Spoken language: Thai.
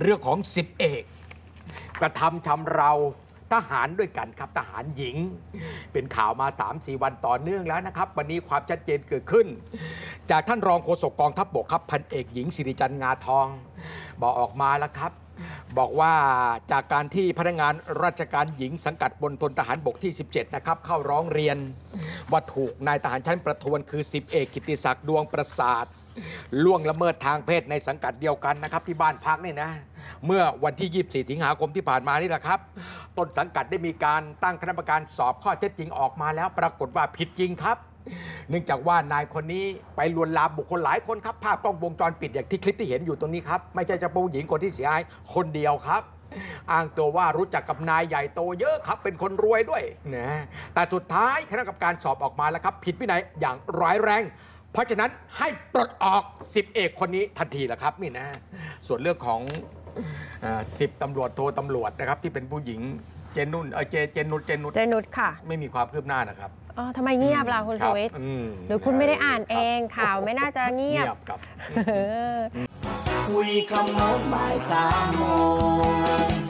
เรื่องของสิบเอกกระทำชำเราทหารด้วยกันครับทหารหญิงเป็นข่าวมา3-4วันต่อเนื่องแล้วนะครับ วันนี้ความชัดเจนเกิดขึ้น จากท่านรองโฆษกกองทัพบบกครับพันเอก หญิง สิริจันทร์งาทอง บอกออกมาแล้วครับ บอกว่าจากการที่พนักงานราชการหญิงสังกัดบน ทนทหารบกที่ 17 นะครับ เข้าร้องเรียน ว่าถูกนายทหารชั้นประทวนคือ10เอกกิติศักดิ์ดวงประสาทล่วงละเมิดทางเพศในสังกัดเดียวกันนะครับที่บ้านพักเนี่ยนะ เมื่อวันที่24 สิงหาคมที่ผ่านมานี่แหละครับต้นสังกัดได้มีการตั้งคณะกรรมการสอบข้อเท็จจริงออกมาแล้ว ปรากฏว่าผิดจริงครับ เนื่องจากว่านายคนนี้ไปลวนลามบุคคลหลายคนครับ ภาพกล้องวงจรปิดอย่างที่คลิปที่เห็นอยู่ตรงนี้ครับไม่ใช่เฉพาะหญิงคนที่เสียหายคนเดียวครับอ้างตัวว่ารู้จักกับนายใหญ่โตเยอะครับ เป็นคนรวยด้วยนะแต่สุดท้ายคณะกรรมการสอบออกมาแล้วครับผิดวินัยอย่างร้ายแรงเพราะฉะนั้นให้ปลดออกสิบเอกคนนี้ทันทีแหละครับนี่นะ ส่วนเรื่องของสิบตำรวจโทตำรวจนะครับที่เป็นผู้หญิงเจนนุ่นเออเจเจนนุชเจนนุชเจนุชค่ะไม่มีความคืบหน้านะครับอ๋อทำไมเงียบล่ะ คุณสวิตหรือคุณไม่ได้อ่านเองข่าวไม่น่าจะเงียบครับคุยคำโน้นบ่ายสามโมง